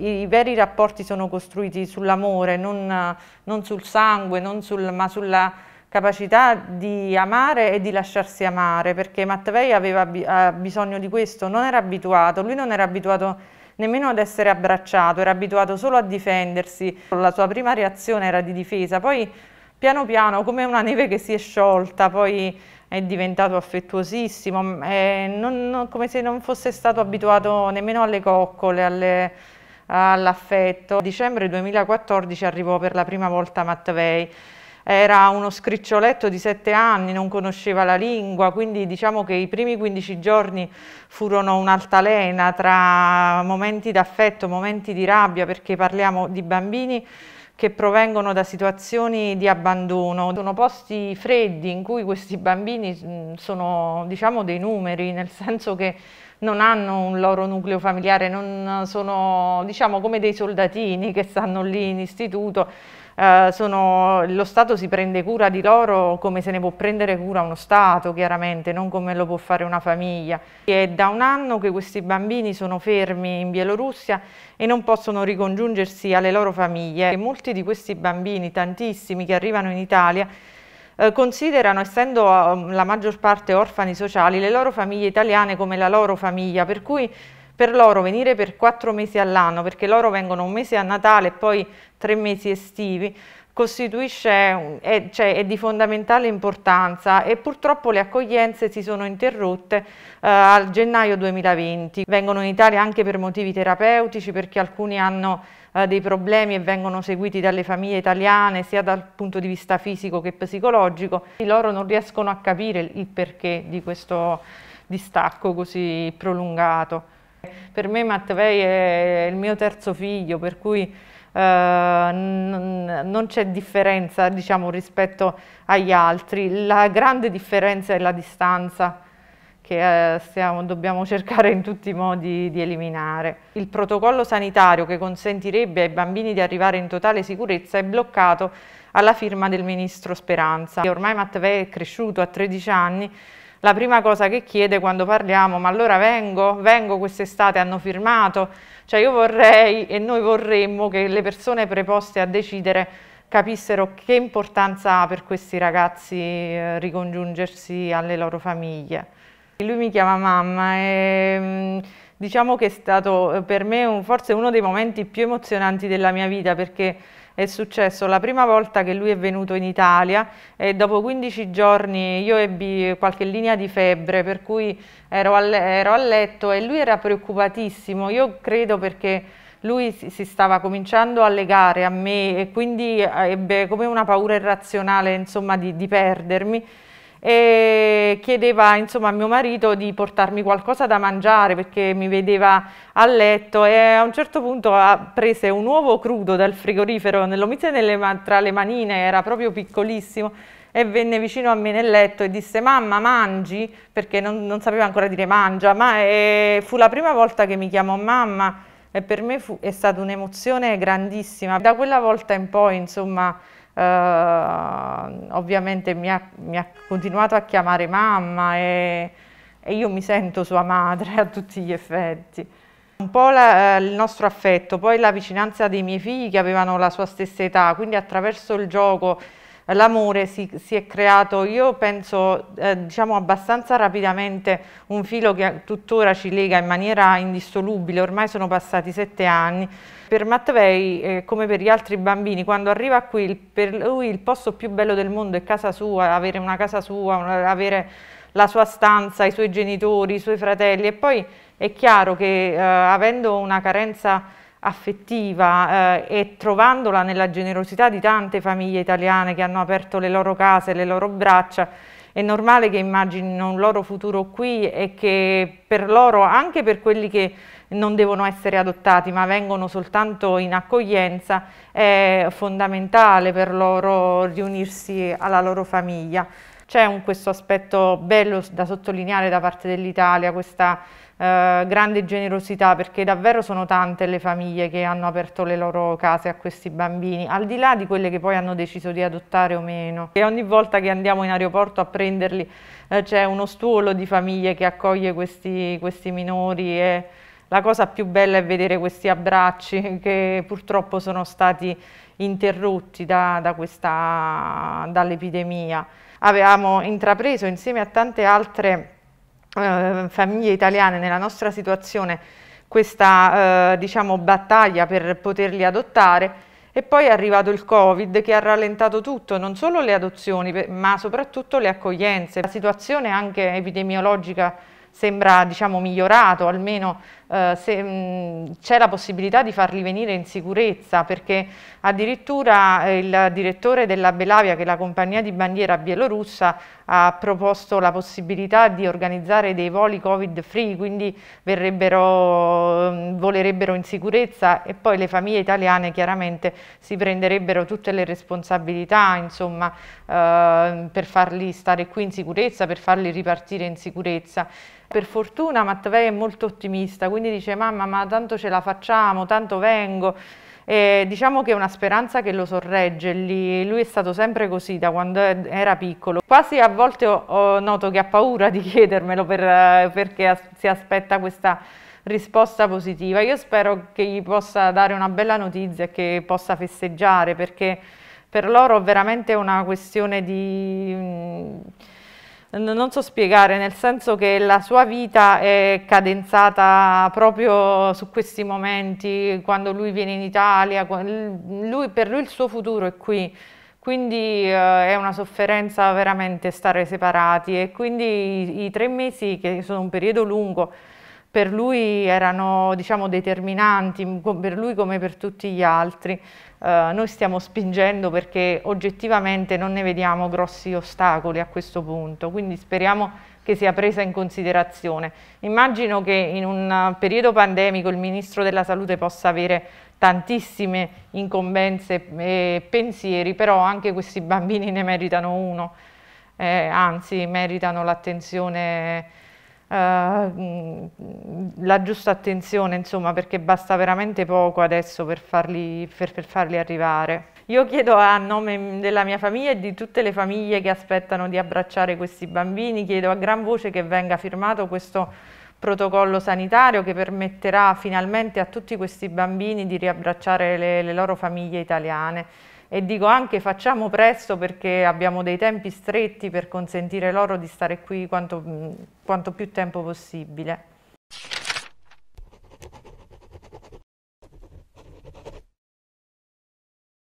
i, veri rapporti sono costruiti sull'amore, non, non, sul sangue, non sul, ma sulla capacità di amare e di lasciarsi amare, perché Mattei aveva bi bisogno di questo, non era abituato, lui non era abituato nemmeno ad essere abbracciato, era abituato solo a difendersi, la sua prima reazione era di difesa, poi piano piano come una neve che si è sciolta, poi è diventato affettuosissimo, eh, non, non, come se non fosse stato abituato nemmeno alle coccole, alle, all'affetto. A dicembre 2014 arrivò per la prima volta Mattei. Era uno scriccioletto di sette anni, non conosceva la lingua, quindi diciamo che i primi 15 giorni furono un'altalena tra momenti d'affetto, momenti di rabbia, perché parliamo di bambini che provengono da situazioni di abbandono. Sono posti freddi in cui questi bambini mm, sono diciamo dei numeri, nel senso che non hanno un loro nucleo familiare, non sono diciamo come dei soldatini che stanno lì in istituto, eh, sono, lo Stato si prende cura di loro come se ne può prendere cura uno Stato chiaramente, non come lo può fare una famiglia. È da un anno che questi bambini sono fermi in Bielorussia e non possono ricongiungersi alle loro famiglie. E molti di questi bambini, tantissimi che arrivano in Italia, eh, considerano, essendo ehm, la maggior parte orfani sociali, le loro famiglie italiane come la loro famiglia, per cui per loro venire per quattro mesi all'anno, perché loro vengono un mese a Natale e poi tre mesi estivi, costituisce è, cioè, è, di fondamentale importanza e purtroppo le accoglienze si sono interrotte eh, al gennaio 2020. Vengono in Italia anche per motivi terapeutici perché alcuni hanno eh, dei problemi e vengono seguiti dalle famiglie italiane sia dal punto di vista fisico che psicologico. loro non riescono a capire il perché di questo distacco così prolungato. Per me Mattei è il mio terzo figlio, per cui eh, non c'è differenza diciamo, rispetto agli altri, la grande differenza è la distanza che eh, stiamo, dobbiamo cercare in tutti i modi di eliminare. Il protocollo sanitario che consentirebbe ai bambini di arrivare in totale sicurezza è bloccato alla firma del ministro Speranza. Ormai Mattei è cresciuto a 13 anni, la prima cosa che chiede quando parliamo, ma allora vengo, vengo quest'estate, hanno firmato, cioè io vorrei e noi vorremmo che le persone preposte a decidere capissero che importanza ha per questi ragazzi eh, ricongiungersi alle loro famiglie. Lui mi chiama mamma e mm, diciamo che è stato eh, per me un, forse uno dei momenti più emozionanti della mia vita perché è successo la prima volta che lui è venuto in Italia e dopo 15 giorni io ebbi qualche linea di febbre per cui ero a, ero a letto e lui era preoccupatissimo, io credo perché lui si stava cominciando a legare a me e quindi eh, ebbe come una paura irrazionale insomma, di, di perdermi e chiedeva insomma, a mio marito di portarmi qualcosa da mangiare perché mi vedeva a letto e a un certo punto prese un uovo crudo dal frigorifero, lo mise tra le manine, era proprio piccolissimo e venne vicino a me nel letto e disse mamma mangi perché non, non sapeva ancora dire mangia ma eh, fu la prima volta che mi chiamò mamma e per me fu, è stata un'emozione grandissima da quella volta in poi insomma eh, ovviamente mi ha, mi ha, continuato a chiamare mamma e, e io mi sento sua madre a tutti gli effetti un po' la, eh, il nostro affetto, poi la vicinanza dei miei figli che avevano la sua stessa età, quindi attraverso il gioco l'amore si, si, è creato, io penso, eh, diciamo abbastanza rapidamente, un filo che tuttora ci lega in maniera indissolubile, ormai sono passati sette anni. Per Mattei, eh, come per gli altri bambini, quando arriva qui, il, per lui il posto più bello del mondo è casa sua, avere una casa sua, una, avere la sua stanza, i suoi genitori, i suoi fratelli e poi è chiaro che eh, avendo una carenza affettiva eh, e trovandola nella generosità di tante famiglie italiane che hanno aperto le loro case, le loro braccia, è normale che immaginino un loro futuro qui e che per loro, anche per quelli che non devono essere adottati ma vengono soltanto in accoglienza, è fondamentale per loro riunirsi alla loro famiglia. C'è un, questo aspetto bello da sottolineare da parte dell'Italia, questa eh, grande generosità, perché davvero sono tante le famiglie che hanno aperto le loro case a questi bambini, al di là di quelle che poi hanno deciso di adottare o meno. E ogni volta che andiamo in aeroporto a prenderli eh, c'è uno stuolo di famiglie che accoglie questi, questi minori e, la cosa più bella è vedere questi abbracci che purtroppo sono stati interrotti da, da dall'epidemia avevamo intrapreso insieme a tante altre eh, famiglie italiane nella nostra situazione questa eh, diciamo, battaglia per poterli adottare e poi è arrivato il Covid che ha rallentato tutto, non solo le adozioni ma soprattutto le accoglienze. La situazione anche epidemiologica sembra diciamo, migliorata, almeno eh, se mm, c'è la possibilità di farli venire in sicurezza perché addirittura eh, il direttore della Belavia che è la compagnia di bandiera bielorussa ha proposto la possibilità di organizzare dei voli covid free quindi verrebbero, mm, volerebbero in sicurezza e poi le famiglie italiane chiaramente si prenderebbero tutte le responsabilità insomma eh, per farli stare qui in sicurezza per farli ripartire in sicurezza per fortuna Mattei è molto ottimista quindi dice mamma ma tanto ce la facciamo, tanto vengo. E diciamo che è una speranza che lo sorregge, lì. lui è stato sempre così da quando era piccolo. Quasi a volte ho, ho noto che ha paura di chiedermelo per, perché si aspetta questa risposta positiva. Io spero che gli possa dare una bella notizia e che possa festeggiare perché per loro è veramente una questione di non so spiegare, nel senso che la sua vita è cadenzata proprio su questi momenti, quando lui viene in Italia, lui, per lui il suo futuro è qui, quindi eh, è una sofferenza veramente stare separati e quindi i, i tre mesi, che sono un periodo lungo, per lui erano diciamo, determinanti, per lui come per tutti gli altri. Eh, noi stiamo spingendo perché oggettivamente non ne vediamo grossi ostacoli a questo punto, quindi speriamo che sia presa in considerazione. Immagino che in un eh, periodo pandemico il Ministro della Salute possa avere tantissime incombenze e eh, pensieri, però anche questi bambini ne meritano uno, eh, anzi meritano l'attenzione eh, mm, la giusta attenzione, insomma, perché basta veramente poco adesso per farli, per, per farli arrivare. Io chiedo a nome della mia famiglia e di tutte le famiglie che aspettano di abbracciare questi bambini, chiedo a gran voce che venga firmato questo protocollo sanitario che permetterà finalmente a tutti questi bambini di riabbracciare le, le loro famiglie italiane e dico anche facciamo presto perché abbiamo dei tempi stretti per consentire loro di stare qui quanto, quanto più tempo possibile.